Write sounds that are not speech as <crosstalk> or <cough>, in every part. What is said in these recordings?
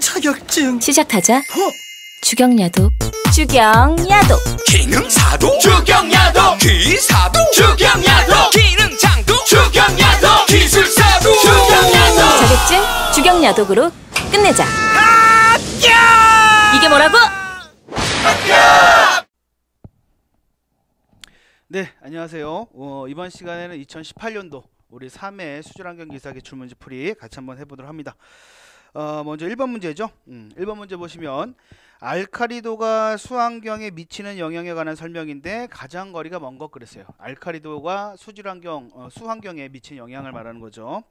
자격증 시작하자 어? 주경야도 주경야도 기능사도 주경야도 기사도 주경야도 기능장도 주경야도 기술사도 주경야도 자격증 주경야독으로 끝내자 이게 뭐라고? 네, 안녕하세요. 어, 이번 시간에는 2018년도 우리 3회 수질환경기사기 출문지 풀이 같이 한번 해보도록 합니다. 어, 먼저 1번 문제죠. 음, 1번 문제 보시면 알카리도가 수환경에 미치는 영향에 관한 설명인데 가장 거리가 먼 것 그랬어요. 알카리도가 수질환경, 어, 수환경에 미치는 영향을 말하는 거죠.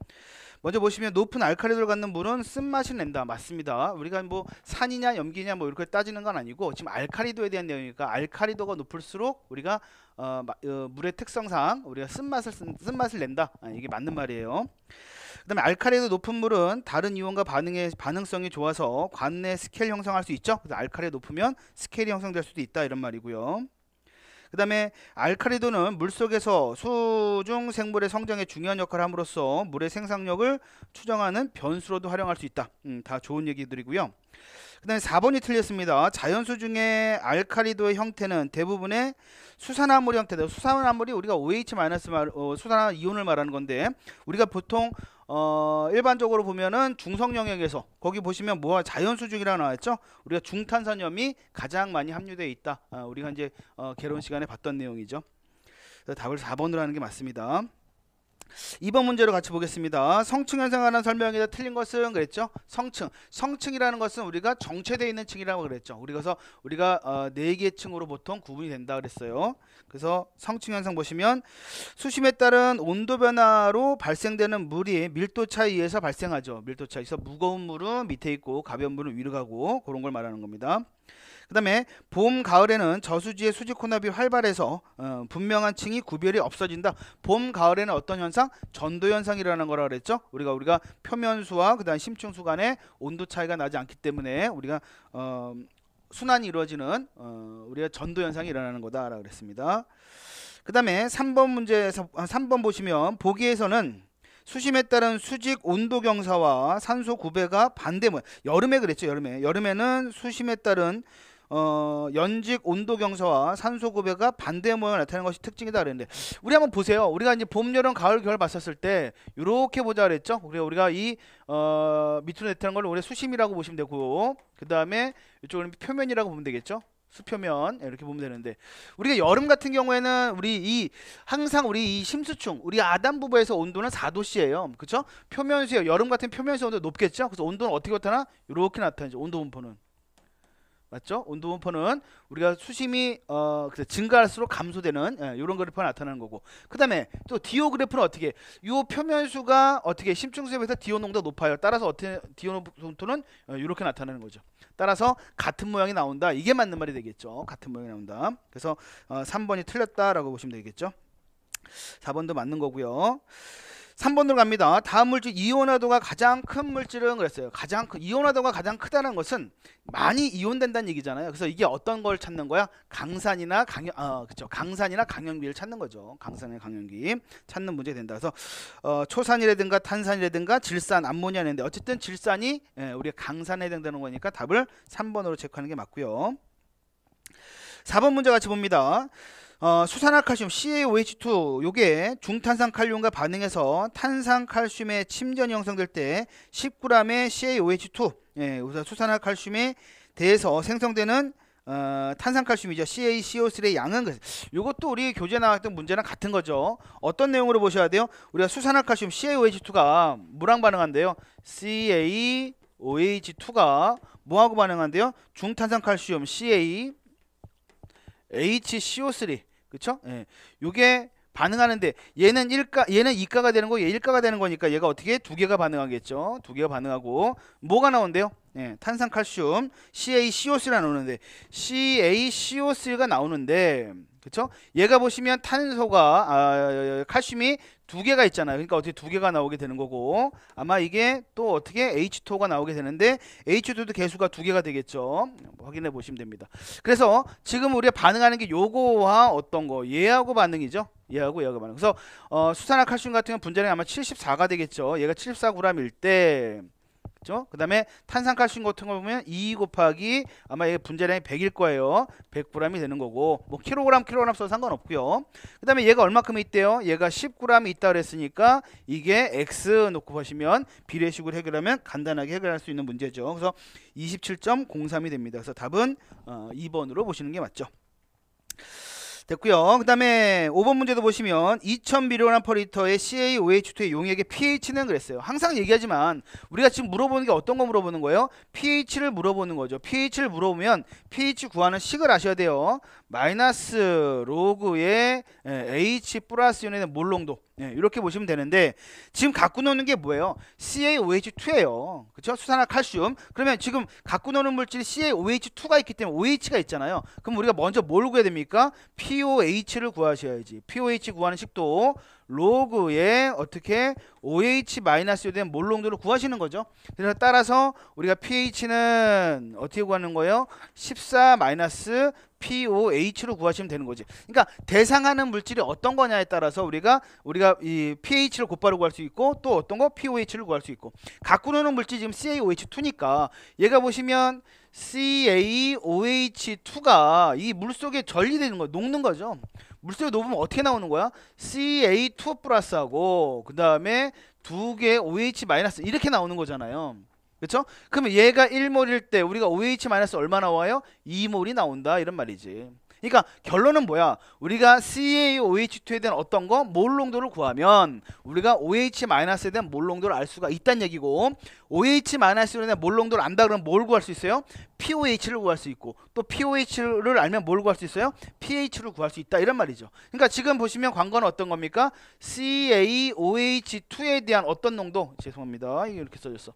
먼저 보시면 높은 알카리도를 갖는 물은 쓴맛이 낸다. 맞습니다. 우리가 뭐 산이냐 염기냐 뭐 이렇게 따지는 건 아니고 지금 알카리도에 대한 내용이니까 알카리도가 높을수록 우리가 어, 마, 어, 물의 특성상 우리가 쓴맛을 쓴, 쓴맛을 낸다. 아, 이게 맞는 말이에요. 그다음에 알카리도 높은 물은 다른 이온과 반응의 반응성이 좋아서 관내 스케일 형성할 수 있죠. 그래서 알카리 높으면 스케일이 형성될 수도 있다 이런 말이고요. 그 다음에 알카리도는 물속에서 수중 생물의 성장에 중요한 역할을 함으로써 물의 생산력을 추정하는 변수로도 활용할 수 있다. 음, 다 좋은 얘기들이고요. 그 다음에 4번이 틀렸습니다. 자연수 중에 알카리도의 형태는 대부분의 수산화물 형태다. 수산화물이 우리가 OH- 마이너스 어, 수산화 이온을 말하는 건데 우리가 보통 어, 일반적으로 보면은 중성 영역에서 거기 보시면 뭐가 자연 수증이라 나왔죠? 우리가 중탄산염이 가장 많이 함유되어 있다. 아, 우리가 이제 어, 개론 시간에 봤던 내용이죠. 답을 4번으로 하는 게 맞습니다. 2번 문제로 같이 보겠습니다. 성층 현상하는 설명에서 틀린 것은 그랬죠? 성층. 성층이라는 것은 우리가 정체되어 있는 층이라고 그랬죠. 우리 그래서 우리가 어, 4개의 층으로 보통 구분이 된다 그랬어요. 그래서 성층 현상 보시면 수심에 따른 온도 변화로 발생되는 물이 밀도 차이에서 발생하죠. 밀도 차이에서 무거운 물은 밑에 있고 가벼운 물은 위로 가고 그런 걸 말하는 겁니다. 그 다음에 봄, 가을에는 저수지의 수직 혼합이 활발해서 어, 분명한 층이 구별이 없어진다. 봄, 가을에는 어떤 현상? 전도 현상이라는 거라 그랬죠. 우리가 우리가 표면수와 그다음 심층수 간의 온도 차이가 나지 않기 때문에 우리가 어, 순환이 이루어지는 어, 우리가 전도 현상이 일어나는 거다라고 그랬습니다. 그 다음에 3번 문제에서 3번 아, 보시면 보기에서는 수심에 따른 수직 온도 경사와 산소 구배가 반대 모 여름에 그랬죠. 여름에. 여름에는 수심에 따른 어, 연직 온도 경사와 산소 고배가 반대 모양을 나타내는 것이 특징이다 그랬는데 우리 한번 보세요. 우리가 이제 봄, 여름, 가을, 겨울 봤었을 때 이렇게 보자 그랬죠. 그래 우리가 이 어, 밑으로 나타낸 걸 우리 수심이라고 보시면 되고 그 다음에 이쪽은 표면이라고 보면 되겠죠. 수표면 이렇게 보면 되는데 우리가 여름 같은 경우에는 우리 이 항상 우리 이 심수충 우리 아담부부에서 온도는 4도씨예요 그쵸 표면수요 여름 같은 표면수 온도 높겠죠 그래서 온도는 어떻게 나타나 이렇게 나타나죠 온도 분포는 맞죠? 온도 분포는 우리가 수심이 어, 증가할수록 감소되는 예, 이런 그래프가 나타나는 거고 그 다음에 또 디오 그래프는 어떻게 해? 표면수가 어떻게 심층수에서 디오 농도가 높아요 따라서 어떻게 디오 농도는 이렇게 어, 나타나는 거죠 따라서 같은 모양이 나온다 이게 맞는 말이 되겠죠 같은 모양이 나온다 그래서 어, 3번이 틀렸다라고 보시면 되겠죠 4번도 맞는 거고요 3번으로 갑니다. 다음 물질 이온화도가 가장 큰 물질은 그랬어요. 가장 큰 이온화도가 가장 크다는 것은 많이 이온된다는 얘기잖아요. 그래서 이게 어떤 걸 찾는 거야? 강산이나 강연 어, 그렇죠. 강산이나 강연기를 찾는 거죠. 강산이나 강연기 찾는 문제 된다. 그래서 어, 초산이라든가 탄산이라든가 질산, 암모니아인데 어쨌든 질산이 예, 우리가 강산에 해당되는 거니까 답을 3번으로 체크하는 게 맞고요. 4번 문제 같이 봅니다. 어, 수산화칼슘 CaOH2 요게 중탄산칼륨과 반응해서 탄산칼슘의 침전이 형성될 때 10g의 CaOH2 예, 우선 수산화칼슘에 대해서 생성되는 어, 탄산칼슘이죠. CaCO3의 양은 이것도 그, 우리 교재 나왔던 문제랑 같은 거죠. 어떤 내용으로 보셔야 돼요? 우리가 수산화칼슘 CaOH2가 물랑 반응한대요. CaOH2가 뭐하고 반응한대요? 중탄산칼슘 CaHCO3 그렇죠 예. 요게 반응하는데 얘는 1가 얘는 2가가 되는 거얘 1가가 되는 거니까 얘가 어떻게 두 개가 반응하겠죠. 두 개가 반응하고 뭐가 나온대요? 예, 탄산 칼슘 CaCO3가 나오는데 CaCO3가 나오는데 그렇죠 얘가 보시면 탄소가 아, 칼슘이 두 개가 있잖아요. 그러니까 어떻게 두 개가 나오게 되는 거고 아마 이게 또 어떻게 H2가 나오게 되는데 H2도 개수가 두 개가 되겠죠. 확인해 보시면 됩니다. 그래서 지금 우리가 반응하는 게 요거와 어떤 거 얘하고 반응이죠. 얘하고 얘하고 반응. 그래서 어, 수산화 칼슘 같은 경우 는 분자량이 아마 74가 되겠죠. 얘가 74g일 때 그죠? 그 다음에 탄산칼슘 같은 거 보면 2 e 곱하기 아마 얘 분자량이 100일 거예요. 100g이 되는 거고 뭐 킬로그램 킬로그램 써도 상관없고요. 그 다음에 얘가 얼마큼 있대요? 얘가 10g이 있다 그랬으니까 이게 x 놓고 보시면 비례식으로 해결하면 간단하게 해결할 수 있는 문제죠. 그래서 27.03이 됩니다. 그래서 답은 어, 2번으로 보시는 게 맞죠. 됐고요. 그 다음에 5번 문제도 보시면 2000미리오람퍼리터의 CaOH2의 용액의 pH는 그랬어요. 항상 얘기하지만 우리가 지금 물어보는 게 어떤 거 물어보는 거예요? pH를 물어보는 거죠. pH를 물어보면 pH 구하는 식을 아셔야 돼요. 마이너스 로그의 H 플러스 연의 몰농도 네, 이렇게 보시면 되는데 지금 갖고 노는 게 뭐예요? CaOH2예요. 그렇죠? 수산화 칼슘. 그러면 지금 갖고 노는 물질이 CaOH2가 있기 때문에 OH가 있잖아요. 그럼 우리가 먼저 뭘 구해야 됩니까? POH를 구하셔야지. POH 구하는 식도 로그에 어떻게 OH-요된 몰농도를 구하시는 거죠. 그래서 따라서 우리가 pH는 어떻게 구하는 거예요? 14-POH로 구하시면 되는 거지. 그러니까 대상하는 물질이 어떤 거냐에 따라서 우리가 우리가 이 pH를 곧바로 구할 수 있고 또 어떤 거 POH를 구할 수 있고. 가꾸는 물질 지금 CaOH2니까 얘가 보시면 CaOH2가 이 물속에 전리되는 거 녹는 거죠. 물수율 높으면 어떻게 나오는 거야? CA2 플러스하고 그 다음에 두 개 OH 마이너스 이렇게 나오는 거잖아요. 그렇죠? 그러면 얘가 1몰일 때 우리가 OH 마이너스 얼마 나와요? 2몰이 나온다 이런 말이지. 그러니까 결론은 뭐야? 우리가 CaOH2에 대한 어떤 거? 몰 농도를 구하면 우리가 OH-에 대한 몰 농도를 알 수가 있다는 얘기고 OH-에 대한 몰 농도를 안다 그러면 뭘 구할 수 있어요? POH를 구할 수 있고 또 POH를 알면 뭘 구할 수 있어요? pH를 구할 수 있다 이런 말이죠. 그러니까 지금 보시면 관건은 어떤 겁니까? CaOH2에 대한 어떤 농도? 죄송합니다. 이게 이렇게 써졌어.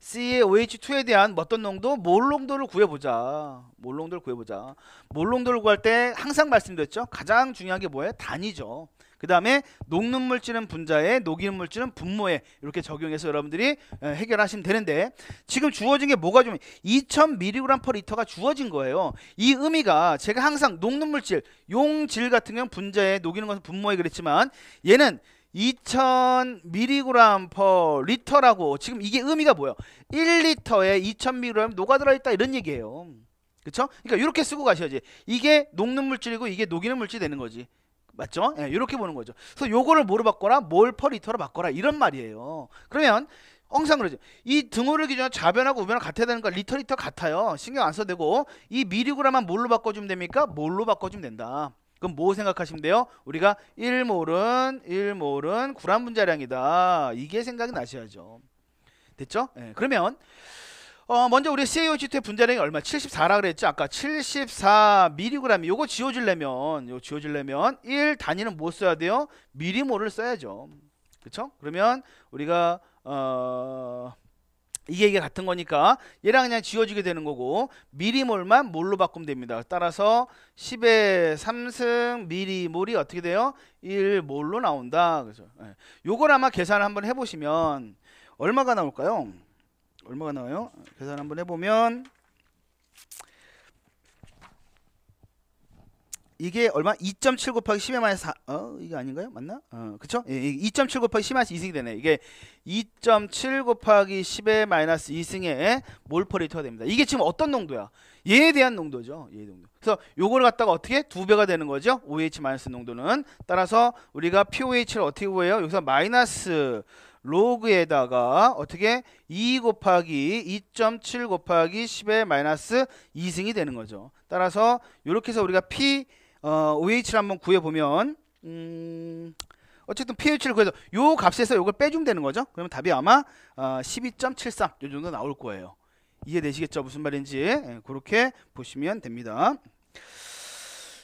C의 OH2에 대한 어떤 농도? 몰 농도를 구해보자. 몰 농도를 구해보자. 몰 농도를 구할 때 항상 말씀드렸죠. 가장 중요한 게 뭐예요? 단위죠. 그 다음에 녹는 물질은 분자에 녹이는 물질은 분모에 이렇게 적용해서 여러분들이 해결하시면 되는데 지금 주어진 게 뭐가 좀 2000mg/L가 per 주어진 거예요. 이 의미가 제가 항상 녹는 물질 용질 같은 경우 는 분자에 녹이는 것은 분모에 그랬지만 얘는 2000mg per 리터라고 지금 이게 의미가 뭐예요? 1리터에 2000mg 녹아 들어 있다 이런 얘기예요. 그렇죠? 그러니까 이렇게 쓰고 가셔야지. 이게 녹는 물질이고 이게 녹이는 물질이 되는 거지. 맞죠? 예, 이렇게 보는 거죠. 그래서 요거를 뭐로 바꿔라? 몰 퍼리터로 바꿔라. 이런 말이에요. 그러면 항상 그러죠. 이 등호를 기준으로 좌변하고 우변을 같아야 되는 거 리터 리터 같아요. 신경 안 써도 되고 이 미리그램만 뭘로 바꿔주면 됩니까? 몰로 바꿔주면 된다. 그럼 뭐 생각하시면 돼요? 우리가 1몰은 1몰은 구란 분자량이다. 이게 생각이 나셔야죠. 됐죠? 네, 그러면 어, 먼저 우리 CaOH2의 분자량이 얼마? 74라 그랬죠? 아까 74mg. 요거 지워주려면 요 지워주려면 1 단위는 뭐 써야 돼요. 미리몰을 써야죠. 그렇죠? 그러면 우리가 어 이게 이게 같은 거니까 얘랑 그냥 지워지게 되는 거고 미리몰만 몰로 바꾸면 됩니다. 따라서 10의 3승 미리몰이 어떻게 돼요? 1몰로 나온다. 그죠? 예. 요걸 아마 계산을 한번 해보시면 얼마가 나올까요? 얼마가 나와요? 계산 한번 해보면 이게 얼마? 2.7 곱하기 10의 마이너스 4. 어? 이게 아닌가요? 맞나? 어, 그쵸? 예, 2.7 곱하기 10의 마이너스 2승이 되네. 이게 2.7 곱하기 10의 마이너스 2승의 몰퍼리터가 됩니다. 이게 지금 어떤 농도야? 얘에 대한 농도죠. 얘 농도. 그래서 요걸 갖다가 어떻게? 두 배가 되는 거죠. OH 마이너스 농도는. 따라서 우리가 POH를 어떻게 구해요? 여기서 마이너스 로그에다가 어떻게 2 곱하기 2.7 곱하기 10의 마이너스 2승이 되는 거죠. 따라서 이렇게 해서 우리가 P 어, OH를 한번 구해보면 음, 어쨌든 pH를 구해서 요 값에서 요걸 빼주면 되는 거죠. 그러면 답이 아마 어, 12.73요 정도 나올 거예요. 이해되시겠죠? 무슨 말인지 예, 그렇게 보시면 됩니다.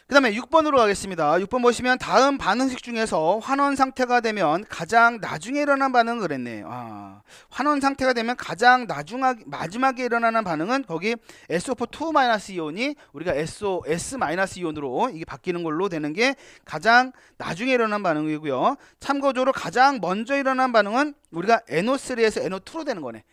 그 다음에 6번으로 가겠습니다. 6번 보시면 다음 반응식 중에서 환원 상태가 되면 가장 나중에 일어난 반응 그랬네요. 아, 환원 상태가 되면 가장 나중하, 마지막에 일어나는 반응은 거기 SO4-2-이온이 우리가 SOS-이온으로 이게 바뀌는 걸로 되는 게 가장 나중에 일어난 반응이고요. 참고적으로 가장 먼저 일어난 반응은 우리가 NO3에서 NO2로 되는 거네.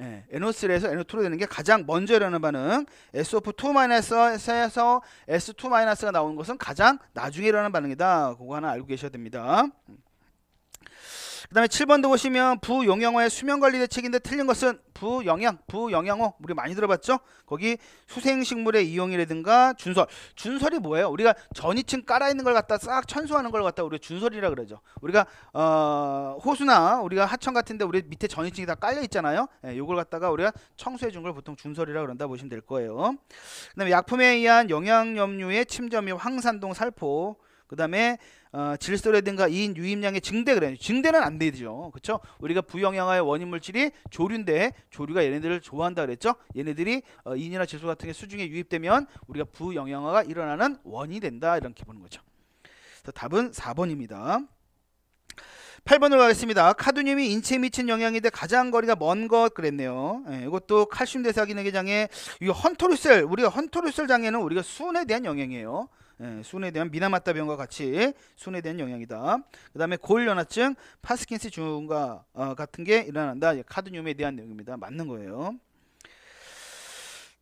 예, NO3에서 NO2로 되는 게 가장 먼저 일어나는 반응 SO2-에서 S2-가 나오는 것은 가장 나중에 일어나는 반응이다 그거 하나 알고 계셔야 됩니다 음. 그 다음에 7번도 보시면 부영양호의 수면관리 대책인데 틀린 것은 부영양, 부영양호 우리 많이 들어봤죠? 거기 수생식물의 이용이라든가 준설 준설이 뭐예요? 우리가 전이층 깔아있는 걸 갖다 싹 천수하는 걸 갖다 우리가 준설이라 그러죠 우리가 어, 호수나 우리가 하천 같은데 우리 밑에 전이층이 다 깔려있잖아요 예, 요걸 갖다가 우리가 청소해 준 걸 보통 준설이라 그런다 보시면 될 거예요 그 다음에 약품에 의한 영양염류의 침점이 황산동 살포 그 다음에 어, 질소라든가 이인 유입량의 증대 그래요. 증대는 안 되죠. 그렇죠? 우리가 부영양화의 원인 물질이 조류인데 조류가 얘네들을 좋아한다 그랬죠? 얘네들이 어, 인이나 질소 같은 게 수중에 유입되면 우리가 부영양화가 일어나는 원인이 된다 이렇게 보는 거죠. 그래서 답은 4번입니다. 8번으로 가겠습니다. 카드늄이 인체에 미친 영향인데 가장 거리가 먼 것 그랬네요. 예, 이것도 칼슘 대사기능기 장애, 이 헌터루셀, 우리가 헌터루셀 장애는 우리가 수은에 대한 영향이에요. 예, 순에 대한 미나마타병과 같이 순에 대한 영향이다. 그 다음에 고 골연화증, 파스킨스 증후군과 어, 같은 게 일어난다. 카드뮴에 대한 내용입니다. 맞는 거예요.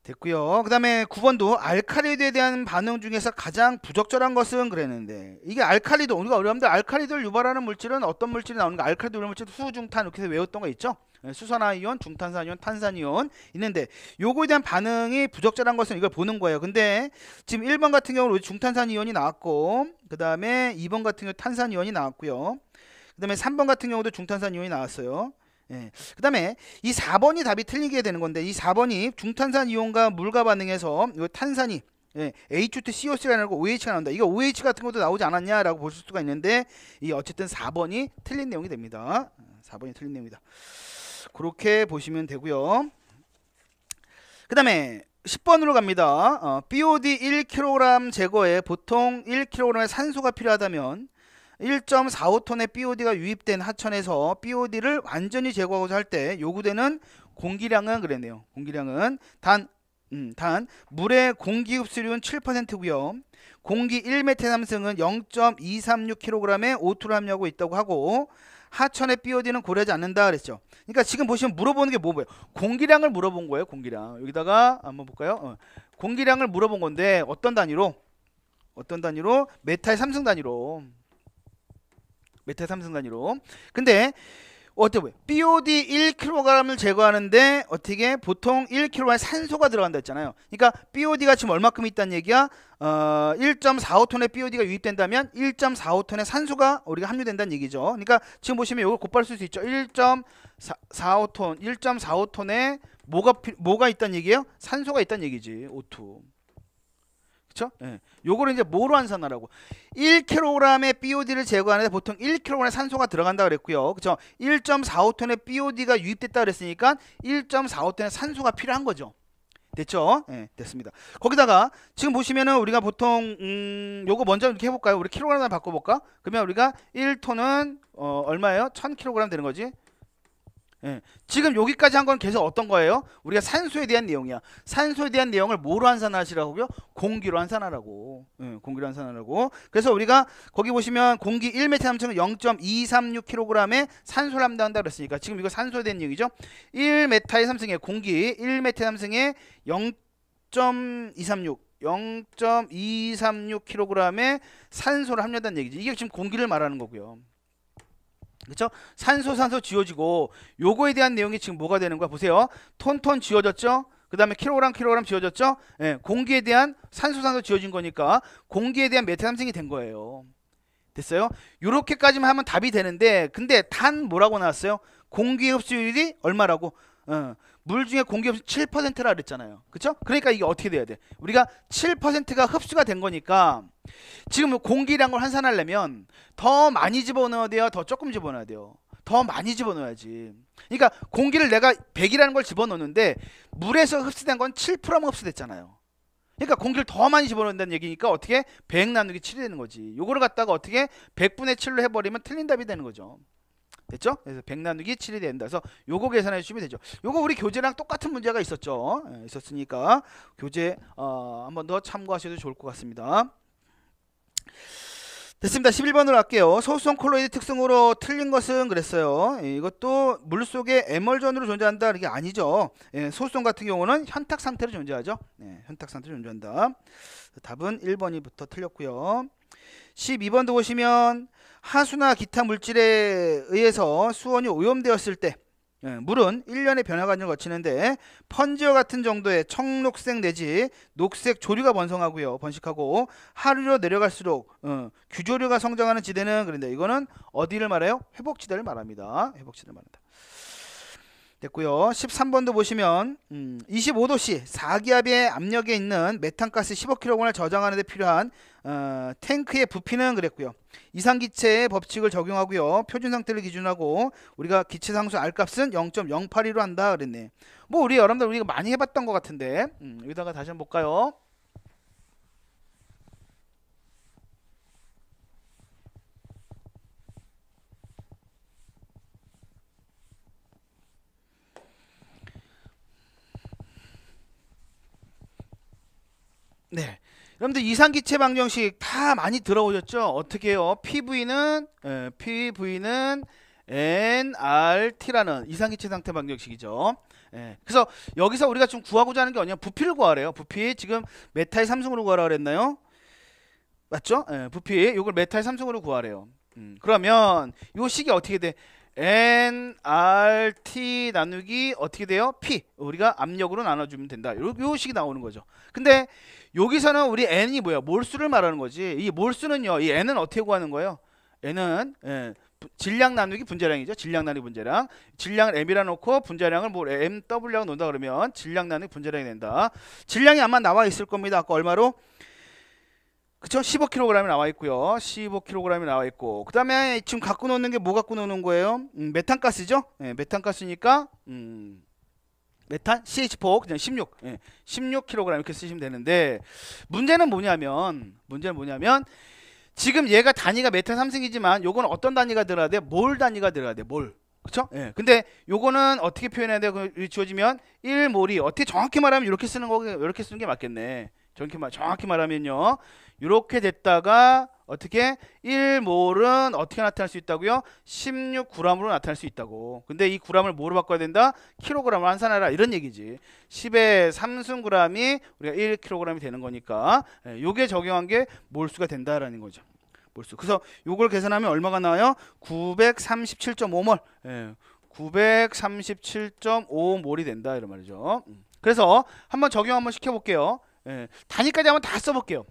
됐고요. 그 다음에 9번도 알칼리드에 대한 반응 중에서 가장 부적절한 것은 그랬는데 이게 알칼리드 우리가 어려운데 알칼리드를 유발하는 물질은 어떤 물질이 나오는가 알칼리드 물질 수중탄 이렇게 외웠던 거 있죠? 네, 수산화이온, 중탄산이온, 탄산이온 있는데 요거에 대한 반응이 부적절한 것은 이걸 보는 거예요. 근데 지금 1번 같은 경우는 중탄산이온이 나왔고 그 다음에 2번 같은 경우 탄산이온이 나왔고요. 그 다음에 3번 같은 경우도 중탄산이온이 나왔어요. 예. 그 다음에 이 4번이 답이 틀리게 되는 건데 이 4번이 중탄산이온과 물과 반응해서 이 탄산이 예, H2COC가 아니고 OH가 나온다. 이거 OH 같은 것도 나오지 않았냐라고 볼 수가 있는데 이 어쨌든 4번이 틀린 내용이 됩니다. 4번이 틀린 내용이다. 그렇게 보시면 되고요. 그 다음에 10번으로 갑니다. 어, BOD 1kg 제거에 보통 1kg의 산소가 필요하다면 1.45톤의 BOD가 유입된 하천에서 BOD를 완전히 제거하고자 할 때 요구되는 공기량은 그랬네요. 공기량은 단, 음, 단 물의 공기 흡수율은 7%고요. 공기 1 m 탄 함승은 0.236kg의 O2를 함유하고 있다고 하고 하천에 BOD는 고려하지 않는다 그랬죠. 그러니까 지금 보시면 물어보는 게 뭐예요? 공기량을 물어본 거예요. 공기량. 여기다가 한번 볼까요? 어. 공기량을 물어본 건데 어떤 단위로? 어떤 단위로? 메탈 삼성 단위로. 메탈 삼성 단위로. 근데 어때 보여? BOD 1kg을 제거하는데 어떻게 보통 1kg의 산소가 들어간다 했잖아요. 그러니까 BOD가 지금 얼마큼 있다는 얘기야? 어, 1.45톤의 BOD가 유입된다면 1.45톤의 산소가 우리가 함유된다는 얘기죠. 그러니까 지금 보시면 이걸 곱할 수 있죠. 1.45톤, 1.45톤의 뭐가 뭐가 있다는 얘기예요? 산소가 있다는 얘기지. O2. 그렇죠? 예. 요거를 이제 뭐로 환산하라고? 1kg의 BOD를 제거하는데 보통 1kg의 산소가 들어간다 그랬고요. 그렇 1.45톤의 BOD가 유입됐다 그랬으니까 1.45톤의 산소가 필요한 거죠. 됐죠? 예, 됐습니다. 거기다가 지금 보시면은 우리가 보통 음, 요거 먼저 이렇게 해 볼까요? 우리 k g 그을 바꿔 볼까? 그러면 우리가 1톤은 어, 얼마예요? 1000kg 되는 거지. 예. 지금 여기까지 한 건 계속 어떤 거예요? 우리가 산소에 대한 내용이야. 산소에 대한 내용을 뭐로 환산하시라고요? 공기로 환산하라고. 예, 공기로 환산하라고. 그래서 우리가 거기 보시면 공기 1m 3수는 0.236kg의 산소를 함유한다 그랬으니까 지금 이거 산소에 대한 얘기죠. 1m의 삼승에 공기 1 m 3 삼승에 0.236 0.236kg의 산소를 합류한다는 얘기죠. 이게 지금 공기를 말하는 거고요. 그렇죠? 산소 산소 지워지고 요거에 대한 내용이 지금 뭐가 되는 거야? 보세요. 톤 톤 지워졌죠? 그 다음에 킬로그램 킬로그램 지워졌죠? 예, 공기에 대한 산소 산소 지워진 거니까 공기에 대한 메탄 상생이된 거예요. 됐어요? 요렇게까지만 하면 답이 되는데 근데 단 뭐라고 나왔어요? 공기 흡수율이 얼마라고? 어, 물 중에 공기 흡수 7%라 그랬잖아요. 그렇죠? 그러니까 이게 어떻게 돼야 돼? 우리가 7%가 흡수가 된 거니까 지금 뭐 공기란 걸 환산하려면 더 많이 집어넣어야 돼요? 더 조금 집어넣어야 돼요? 더 많이 집어넣어야지. 그러니까 공기를 내가 100이라는 걸 집어넣는데 물에서 흡수된 건 7%만 흡수됐잖아요. 그러니까 공기를 더 많이 집어넣는다는 얘기니까 어떻게 100 나누기 7이 되는 거지. 요거를 갖다가 어떻게 100분의 7로 해버리면 틀린 답이 되는 거죠. 됐죠? 그래서 100 나누기 7이 된다. 그래서 요거 계산해 주시면 되죠. 요거 우리 교재랑 똑같은 문제가 있었죠. 예, 있었으니까 교재 어, 한번 더 참고하셔도 좋을 것 같습니다. 됐습니다. 11번으로 할게요. 소수성 콜로이드 특성으로 틀린 것은 그랬어요. 예, 이것도 물속에 에멀전으로 존재한다. 이게 아니죠. 예, 소수성 같은 경우는 현탁 상태로 존재하죠. 예, 현탁 상태로 존재한다. 답은 1번이부터 틀렸고요. 12번도 보시면 하수나 기타 물질에 의해서 수온이 오염되었을 때 예, 물은 1년의 변화 과정을 거치는데 펀지와 같은 정도의 청록색 내지 녹색 조류가 번성하고요. 번식하고 하류로 내려갈수록 어, 규조류가 성장하는 지대는 그런데 이거는 어디를 말해요? 회복지대를 말합니다. 회복지대를 말한다. 됐고요. 13번도 보시면 음, 25도씨 4기압의 압력에 있는 메탄가스 15kg을 저장하는 데 필요한 어, 탱크의 부피는 그랬고요. 이상기체의 법칙을 적용하고요. 표준 상태를 기준하고 우리가 기체 상수 R 값은 0.082로 한다 그랬네. 뭐 우리 여러분들 우리가 많이 해봤던 것 같은데 음, 여기다가 다시 한번 볼까요? 네. 여러분들 이상기체 방정식 다 많이 들어오셨죠? 어떻게 해요? PV는 에, 예, PV는 NRT라는 이상기체 상태 방정식이죠. 예. 그래서 여기서 우리가 좀 구하고자 하는 게아니냐 부피를 구하래요. 부피 지금 메타의 삼승으로 구하라 그랬나요? 맞죠? 예, 부피 이걸 메타의 삼승으로 구하래요. 음, 그러면 이 식이 어떻게 돼? nrt 나누기 어떻게 돼요? p 우리가 압력으로 나눠주면 된다. 요, 요 식이 나오는 거죠. 근데 여기서는 우리 n이 뭐야? 몰수를 말하는 거지. 이 몰수는요. 이 n은 어떻게 구하는 거예요? n은 예, 질량 나누기 분자량이죠. 질량 나누기 분자량. 질량을 m이라 놓고 분자량을 뭐 mw라고 놓는다 그러면 질량 나누기 분자량이 된다. 질량이 아마 나와 있을 겁니다. 아까 얼마로? 그쵸? 15kg이 나와 있고요. 15kg이 나와 있고 그 다음에 지금 갖고 놓는게 뭐 갖고 놓는 거예요? 음, 메탄가스죠? 예, 메탄가스니까 음, 메탄 CH4 그냥 16 예, 16kg 이렇게 쓰시면 되는데 문제는 뭐냐면 문제는 뭐냐면 지금 얘가 단위가 메탄 3승이지만 요건 어떤 단위가 들어야 돼? 몰 단위가 들어야 돼. 몰. 그쵸? 예. 근데 요거는 어떻게 표현해야 돼? 그 지워지면 1몰이 어떻게 정확히 말하면 이렇게 쓰는 거 이렇게 쓰는 게 맞겠네. 정확히 말 정확히 말하면요. 이렇게 됐다가 어떻게 1몰은 어떻게 나타날 수 있다고요? 16g으로 나타날 수 있다고. 근데 이 g을 뭐로 바꿔야 된다? 킬로그램으로 환산하라 이런 얘기지. 10의 3순그램이 우리가 1kg이 되는 거니까 예, 요게 적용한 게 몰수가 된다라는 거죠. 몰수. 그래서 요걸 계산하면 얼마가 나와요? 937.5몰. 937.5몰이 예, 된다 이런 말이죠. 음. 그래서 한번 적용 한번 시켜 볼게요. 예. 단위까지 한번 다 써 볼게요.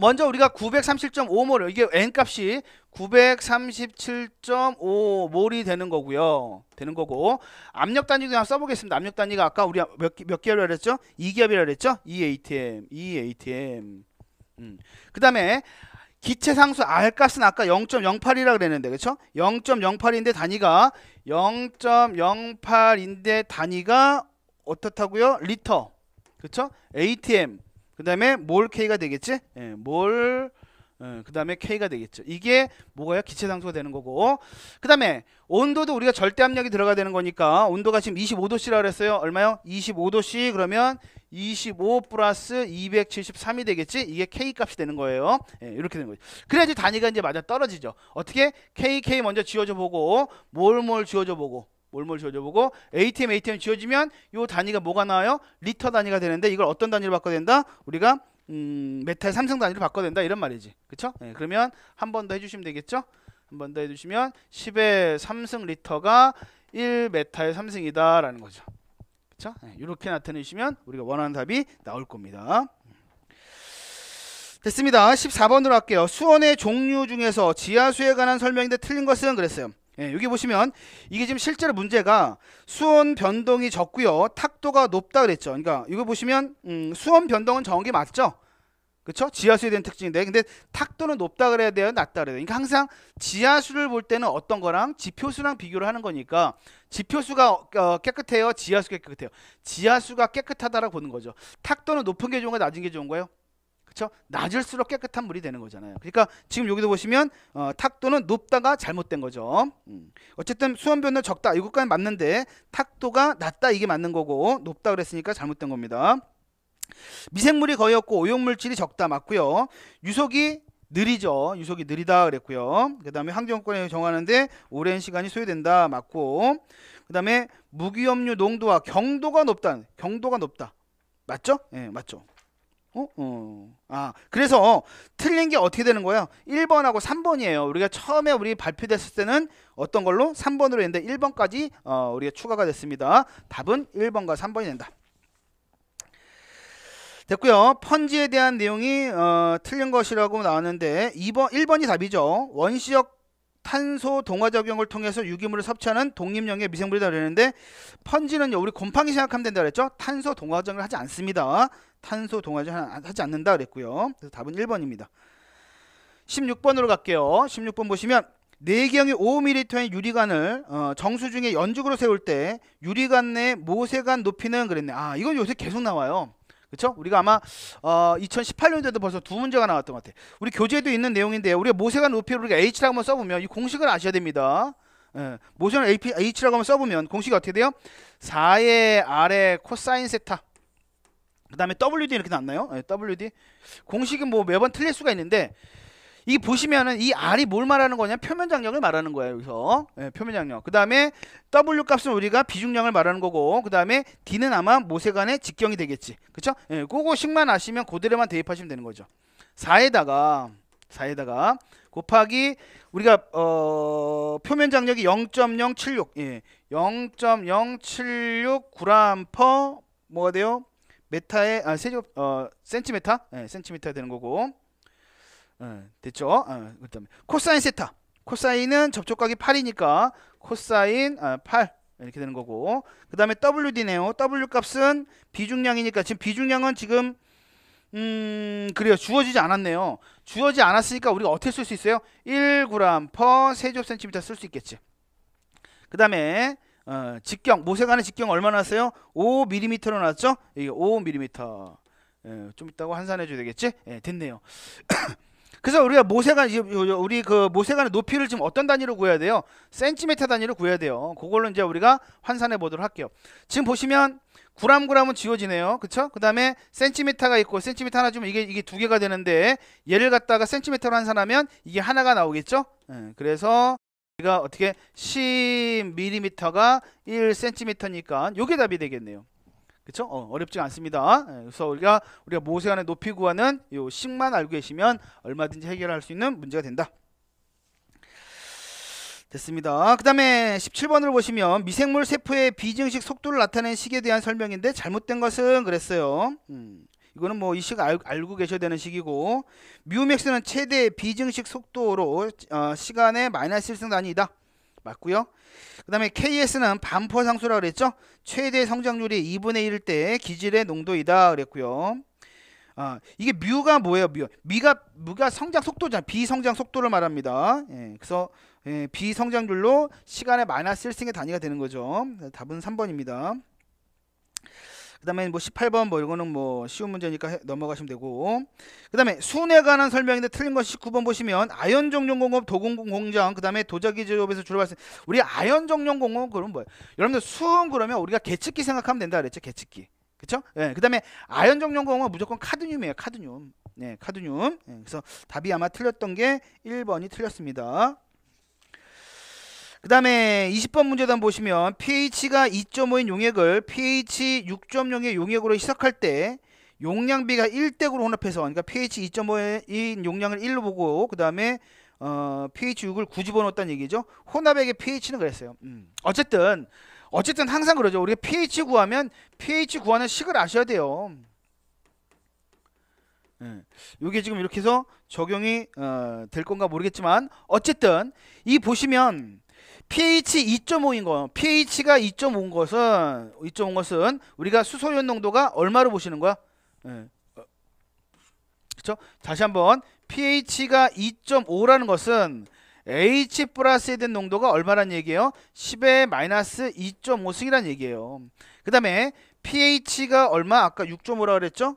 먼저 우리가 937.5몰 이게 n값이 937.5몰이 되는 거고요. 되는 거고 압력 단위도 한번 써보겠습니다. 압력 단위가 아까 우리 몇, 몇 개월이라 그랬죠? 2기압이라 그랬죠? 2ATM, 2ATM. 음. 그 다음에 기체 상수 R가스는 아까 0.08이라 그랬는데 그렇죠? 0.08인데 단위가 0.08인데 단위가 어떻다고요? 리터 그렇죠? ATM 그 다음에 몰 K가 되겠지? 예, 몰, 예, 어, 그 다음에 K가 되겠죠. 이게 뭐가요? 기체 상수가 되는 거고. 그 다음에 온도도 우리가 절대 압력이 들어가야 되는 거니까 온도가 지금 25도씨라고 그랬어요. 얼마요? 25도씨 그러면 25 플러스 273이 되겠지? 이게 K 값이 되는 거예요. 예, 이렇게 되는 거죠. 그래야지 단위가 이제 맞아 떨어지죠. 어떻게? KK 먼저 지워져 보고 몰 몰 지워져 보고 뭘뭘 지어줘보고 ATM ATM 지어지면요 단위가 뭐가 나와요? 리터 단위가 되는데 이걸 어떤 단위로 바꿔야 된다? 우리가 음, 메탈 삼성 단위로 바꿔야 된다 이런 말이지 그쵸? 네, 그러면 한 번 더 해주시면 되겠죠? 한 번 더 해주시면 10의 삼승 리터가 1 메탈 삼승이다 라는 거죠 그쵸? 네, 예, 이렇게 나타내시면 우리가 원하는 답이 나올 겁니다 됐습니다 14번으로 할게요 수원의 종류 중에서 지하수에 관한 설명인데 틀린 것은 그랬어요 예, 여기 보시면 이게 지금 실제로 문제가 수온 변동이 적고요. 탁도가 높다 그랬죠. 그러니까 이거 보시면 음, 수온 변동은 적은 게 맞죠. 그렇죠? 지하수에 대한 특징인데 근데 탁도는 높다 그래야 돼요 낮다 그래야 돼요 그러니까 항상 지하수를 볼 때는 어떤 거랑 지표수랑 비교를 하는 거니까 지표수가 어, 깨끗해요 지하수가 깨끗해요 지하수가 깨끗하다라고 보는 거죠 탁도는 높은 게 좋은 거예요 낮은 게 좋은 거예요 그렇죠? 낮을수록 깨끗한 물이 되는 거잖아요. 그러니까 지금 여기도 보시면 어, 탁도는 높다가 잘못된 거죠. 음. 어쨌든 수원 변은 적다 이것까지 맞는데 탁도가 낮다 이게 맞는 거고 높다 그랬으니까 잘못된 겁니다. 미생물이 거의 없고 오염물질이 적다 맞고요. 유속이 느리죠. 유속이 느리다 그랬고요. 그 다음에 환경권에 정하는데 오랜 시간이 소요된다 맞고 그 다음에 무기염류 농도와 경도가 높다. 경도가 높다. 맞죠? 예, 네, 맞죠. 어? 어. 아, 그래서 틀린 게 어떻게 되는 거예요? 1번하고 3번이에요. 우리가 처음에 우리 발표됐을 때는 어떤 걸로? 3번으로 했는데 1번까지 어, 우리가 추가가 됐습니다. 답은 1번과 3번이 된다. 됐고요. 펀지에 대한 내용이 어, 틀린 것이라고 나왔는데 2번, 1번이 답이죠. 원시적 탄소 동화 작용을 통해서 유기물을 섭취하는 독립형의 미생물이다 그랬는데 펀지는 우리 곰팡이 생각하면 된다 그랬죠. 탄소 동화작용을 하지 않습니다. 탄소 동화작용을 하지 않는다 그랬고요. 그래서 답은 1번입니다. 16번으로 갈게요. 16번 보시면 내경이 5mm의 유리관을 어, 정수 중에 연죽으로 세울 때 유리관 내 모세관 높이는 그랬네. 아 이건 요새 계속 나와요. 그렇죠? 우리가 아마 어, 2018년도에도 벌써 두 문제가 나왔던 것 같아. 요 우리 교재에도 있는 내용인데 우리가 모세관 우표를 우리가 H라고 한번 써보면 이 공식을 아셔야 됩니다. 예, 모세관 AP, H라고 한번 써보면 공식이 어떻게 돼요? 4의 아래 코사인 세타 그 다음에 WD 이렇게 나왔나요? 예, WD 공식은 뭐 매번 틀릴 수가 있는데 이 보시면은 이 R이 뭘 말하는 거냐? 표면 장력을 말하는 거예요. 여기서 네, 표면 장력. 그 다음에 W 값은 우리가 비중량을 말하는 거고, 그 다음에 D는 아마 모세간의 직경이 되겠지. 그쵸죠 예, 네, 그거식만 아시면 그대로만 대입하시면 되는 거죠. 4에다가 4에다가 곱하기 우리가 어, 표면 장력이 0.076 예, 0.076 g/뭐가 돼요? 메타의 아 세제곱 어 센티메타 예, 센티메타 되는 거고 예, 됐죠? 어, 예, 그다음에 코사인 세타. 코사인은 접촉각이 8이니까 코사인 아, 8 이렇게 되는 거고 그 다음에 WD네요. W 값은 비중량이니까 지금 비중량은 지금 음 그래요. 주어지지 않았네요. 주어지지 않았으니까 우리가 어떻게 쓸 수 있어요? 1g per 세제곱센티미터 쓸 수 있겠지. 그 다음에 어, 직경 모세관의 직경 얼마 나왔어요? 5mm로 나왔죠? 이게 5mm 예, 좀 이따가 환산해 줘야 되겠지? 예, 됐네요. <clears throat> 그래서 우리가 모세관 우리 그 모세관의 높이를 지금 어떤 단위로 구해야 돼요? 센티미터 단위로 구해야 돼요. 그걸로 이제 우리가 환산해 보도록 할게요. 지금 보시면 구람 구람은 지워지네요. 그쵸? 그 다음에 센티미터가 있고 센티미터 하나 주면 이게 이게 두 개가 되는데 얘를 갖다가 센티미터로 환산하면 이게 하나가 나오겠죠? 네, 그래서 우리가 어떻게 10mm가 1cm니까 요게 답이 되겠네요. 그렇죠? 어, 렵지 않습니다. 예, 그래서 우리가 우리가 모세안의 높이 구하는 요 식만 알고 계시면 얼마든지 해결할 수 있는 문제가 된다. 됐습니다. 그 다음에 17번을 보시면 미생물 세포의 비증식 속도를 나타낸 식에 대한 설명인데 잘못된 것은 그랬어요. 음, 이거는 뭐 이 식 알고 계셔야 되는 식이고 뮤맥스는 최대 비증식 속도로 어, 시간의 마이너스 1승 단위이다. 맞고요. 그 다음에 KS는 반포상수라 그랬죠. 최대 성장률이 2분의 1일 때 기질의 농도이다 그랬고요. 아, 이게 뮤가 뭐예요? 뮤. 미가 뮤가 성장 속도잖아. 비성장 속도를 말합니다. 예, 그래서 예, 비성장률로 시간의 마이너스 1승의 단위가 되는 거죠. 답은 3번입니다. 그다음에 뭐 18번 뭐 이거는 뭐 쉬운 문제니까 넘어가시면 되고. 그다음에 순에 관한 설명인데 틀린 거 19번 보시면 아연 정용 공업 도공 공장 그다음에 도자기 제조업에서 주로 발생 우리 아연 정용 공업 그럼 뭐예요? 여러분들 수 그러면 우리가 개측기 생각하면 된다 그랬죠. 개측기. 그쵸? 예, 그 다음에 아연 정용 공업 무조건 카드뮴이에요. 카드뮴. 네, 예, 카드뮴. 예, 그래서 답이 아마 틀렸던 게 1번이 틀렸습니다. 그 다음에 20번 문제단 보시면 pH가 2.5인 용액을 pH 6.0의 용액으로 시작할 때 용량비가 1대9로 혼합해서 그러니까 pH 2.5인 용량을 1로 보고 그 다음에 어, pH 6을 9 집어넣었다는 얘기죠. 혼합액의 pH는 그랬어요. 음. 어쨌든 어쨌든 항상 그러죠. 우리가 pH 구하면 pH 구하는 식을 아셔야 돼요. 이게 예. 지금 이렇게 해서 적용이 어, 될 건가 모르겠지만 어쨌든 이 보시면 pH 2.5인 거, pH가 2.5인 것은 2.5인 것은 우리가 수소연 농도가 얼마로 보시는 거야? 네. 그렇죠? 다시 한번 pH가 2.5라는 것은 H 플러스에 된 농도가 얼마란 얘기예요? 10의 마이너스 2.5 승이란 얘기예요. 그 다음에 pH가 얼마? 아까 6.5라고 그랬죠?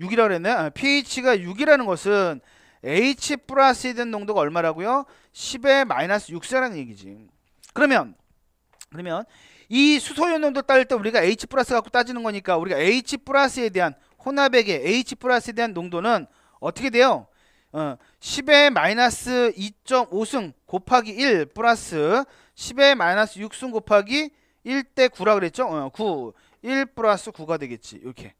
6이라고 그랬네. 아, pH가 6이라는 것은 H 플러스에 대한 농도가 얼마라고요? 10의 마이너스 6세라는 얘기지. 그러면 그러면 이 수소연 농도 따질 때 우리가 H 플러스 갖고 따지는 거니까 우리가 H 플러스에 대한 혼합액의 H 플러스에 대한 농도는 어떻게 돼요? 어, 10의 마이너스 2.5승 곱하기 1 플러스 10의 마이너스 6승 곱하기 1대 9라 그랬죠? 어, 9. 1 플러스 9가 되겠지. 이렇게.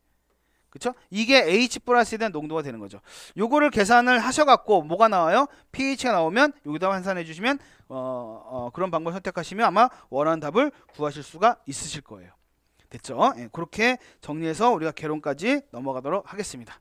그쵸? 이게 H 플러스에 대한 농도가 되는 거죠. 요거를 계산을 하셔갖고 뭐가 나와요? pH가 나오면 여기다 환산해 주시면 어, 어, 그런 방법 선택하시면 아마 원하는 답을 구하실 수가 있으실 거예요. 됐죠? 예, 그렇게 정리해서 우리가 개론까지 넘어가도록 하겠습니다.